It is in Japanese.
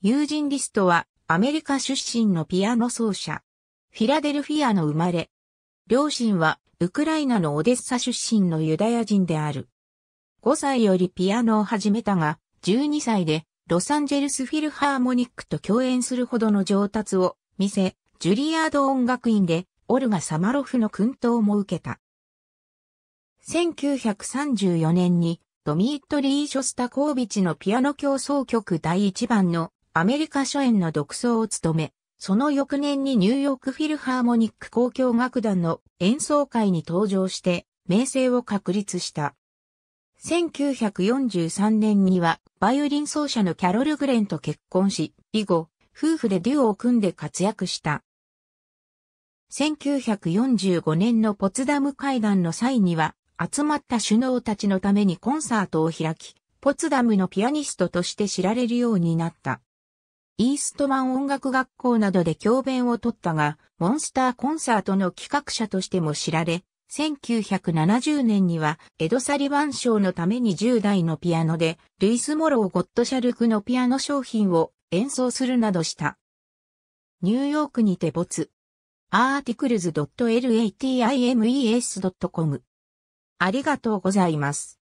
友人リストはアメリカ出身のピアノ奏者。フィラデルフィアの生まれ。両親はウクライナのオデッサ出身のユダヤ人である。5歳よりピアノを始めたが、12歳でロサンゼルスフィルハーモニックと共演するほどの上達を見せ、ジュリアード音楽院でオルガ・サマロフの訓導も受けた。1934年にドミートリー・ショスタコービチのピアノ協奏曲第1番のアメリカ初演の独奏を務め、その翌年にニューヨークフィルハーモニック交響楽団の演奏会に登場して、名声を確立した。1943年には、バイオリン奏者のキャロル・グレンと結婚し、以後、夫婦でデュオを組んで活躍した。1945年のポツダム会談の際には、集まった首脳たちのためにコンサートを開き、ポツダムのピアニストとして知られるようになった。イーストマン音楽学校などで教鞭を取ったが、モンスターコンサートの企画者としても知られ、1970年にはエド・サリバン賞のために10代のピアノで、ルイス・モロー・ゴット・シャルクのピアノ商品を演奏するなどした。ニューヨークにて没。articles.latimes.com ありがとうございます。